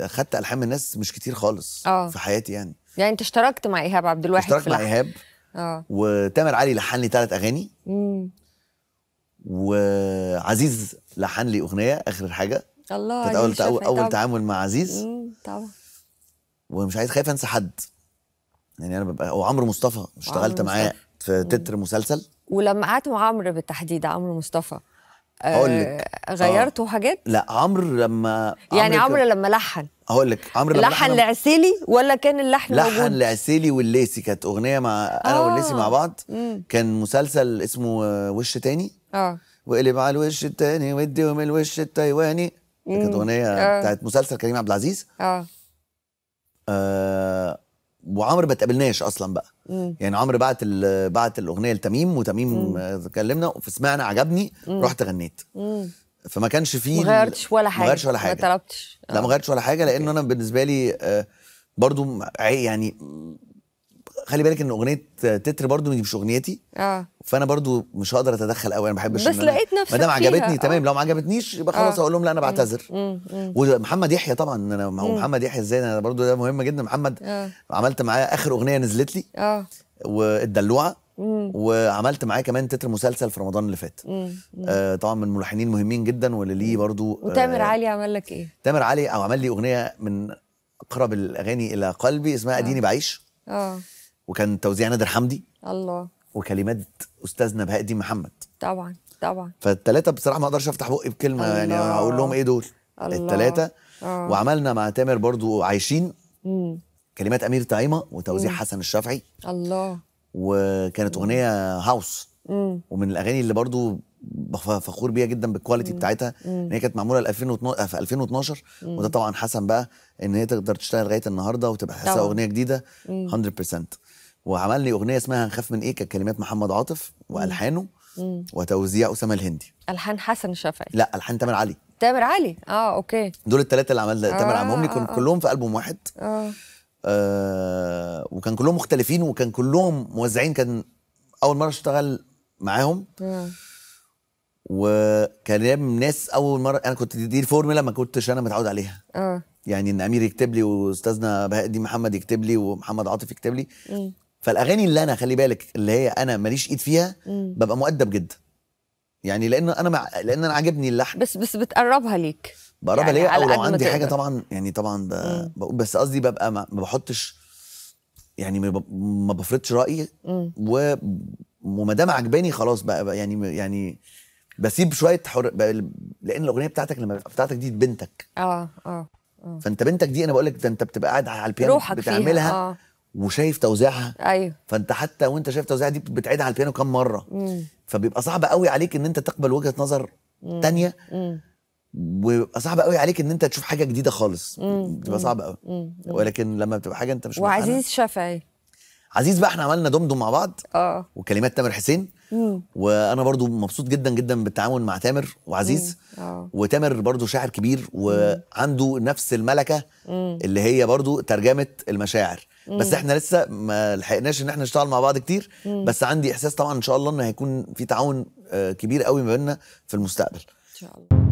اخدت من الناس مش كتير خالص أوه. في حياتي يعني يعني انت اشتركت مع ايهاب عبد الواحد اشتركت مع ايهاب اه وتامر علي لحن لي ثلاث اغاني امم وعزيز لحن لي اغنيه اخر حاجه الله كانت اول تعامل اول تعامل مع عزيز امم طبعا ومش عايز خايف انسى حد يعني انا ببقى وعمرو عمرو مصطفى اشتغلت معاه في تتر مسلسل ولما قعدت مع عمرو بالتحديد عمرو مصطفى هقول لك آه، آه. غيرتوا آه. حاجات؟ لا عمرو لما يعني عمرو لما لحن هقول لك عمرو لما لحن لعسيلي ولا كان اللحن لحن موجود؟ لعسيلي والليسي كانت اغنيه مع انا آه. والليسي مع بعض مم. كان مسلسل اسمه وش تاني اه وقلب على الوش التاني واديهم الوش التايواني كانت اغنيه آه. بتاعت مسلسل كريم عبد العزيز اه, آه وعمرو ما تقابلناش اصلا بقى مم. يعني عمرو بعت بعت الاغنيه لتميم وتميم كلمنا فسمعنا عجبني مم. رحت غنيت مم. فما كانش فيه ما غيرتش ولا حاجه ما غيرتش ولا حاجه ما طلبتش لا ما غيرتش ولا حاجه لان انا بالنسبه لي آه، برضو يعني خلي بالك ان اغنيه تتر برضو دي مش اغنيتي اه فانا برضو مش هقدر اتدخل قوي انا ما بحبش بس لقيت نفسي ما دام عجبتني تمام آه. لو ما عجبتنيش يبقى آه. خلاص اقول لهم لا انا بعتذر ومحمد يحيى طبعا انا هو محمد يحيى ازاي انا برضو ده مهم جدا محمد آه. عملت معاه اخر اغنيه نزلت لي اه والدلوعه وعملت معاه كمان تتر مسلسل في رمضان اللي فات آه طبعا من ملحنين مهمين جدا واللي ليه برضو آه وتامر علي عمل لك ايه تامر علي او عمل لي اغنيه من اقرب الاغاني الى قلبي اسمها آه. اديني آه. بعيش اه وكان توزيع نادر حمدي الله وكلمات استاذنا بهاء الدين محمد طبعا طبعا فالثلاثه بصراحه ما اقدرش افتح بقي بكلمه يعني الله. يعني اقول لهم ايه دول الثلاثه آه. وعملنا مع تامر برضو عايشين مم. كلمات امير طعيمه وتوزيع مم. حسن الشافعي الله وكانت اغنيه هاوس مم. ومن الاغاني اللي برضو فخور بيها جدا بالكواليتي بتاعتها ان هي كانت معموله 2012 آه، في 2012 وده طبعا حسن بقى ان هي تقدر تشتغل لغايه النهارده وتبقى تحسها اغنيه جديده 100% وعمل لي اغنيه اسمها هنخاف من ايه كانت كلمات محمد عاطف والحانه وتوزيع اسامه الهندي الحان حسن الشافعي لا الحان تامر علي تامر علي اه اوكي دول الثلاثه اللي عمل آه تامر عمهم لي آه، كانوا آه كلهم في البوم واحد آه. آه وكان كلهم مختلفين وكان كلهم موزعين كان اول مره اشتغل معاهم آه. وكلام ناس اول مره انا كنت دي الفورمولا ما كنتش انا متعود عليها اه يعني ان امير يكتب لي واستاذنا بهاء الدين محمد يكتب لي ومحمد عاطف يكتب لي فالاغاني اللي انا خلي بالك اللي هي انا ماليش ايد فيها مم. ببقى مؤدب جدا يعني لان انا مع... لان انا عاجبني اللحن بس بس بتقربها ليك بقربها يعني ليا او لو عندي حاجه طبعا يعني طبعا ب... بقول بس قصدي ببقى ما, ما بحطش يعني ما بفرضش رايي و... وما دام عجباني خلاص بقى, بقى يعني يعني بسيب شويه حر... لان الاغنيه بتاعتك لما بتاعتك دي بنتك آه،, اه اه فانت بنتك دي انا بقول لك انت بتبقى قاعد على البيانو روحك بتعملها فيها. آه. وشايف توزيعها ايوه فانت حتى وانت شايف توزيعها دي بتعيدها على البيانو كام مره مم. فبيبقى صعب قوي عليك ان انت تقبل وجهه نظر مم. تانية مم. وبيبقى صعب قوي عليك ان انت تشوف حاجه جديده خالص بتبقى صعب قوي ولكن لما بتبقى حاجه انت مش وعزيز شفعي عزيز بقى احنا عملنا دمدم مع بعض اه وكلمات تامر حسين مم. وانا برضو مبسوط جدا جدا بالتعاون مع تامر وعزيز آه. وتامر برضو شاعر كبير وعنده نفس الملكه مم. اللي هي برضو ترجمه المشاعر مم. بس احنا لسه ما لحقناش ان احنا نشتغل مع بعض كتير مم. بس عندي احساس طبعا ان شاء الله ان هيكون في تعاون آه، كبير قوي ما بيننا في المستقبل ان شاء الله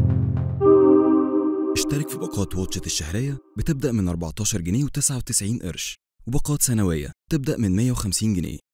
اشترك في باقات واتشت الشهريه بتبدا من 14 جنيه و99 قرش وباقات سنويه تبدأ من 150 جنيه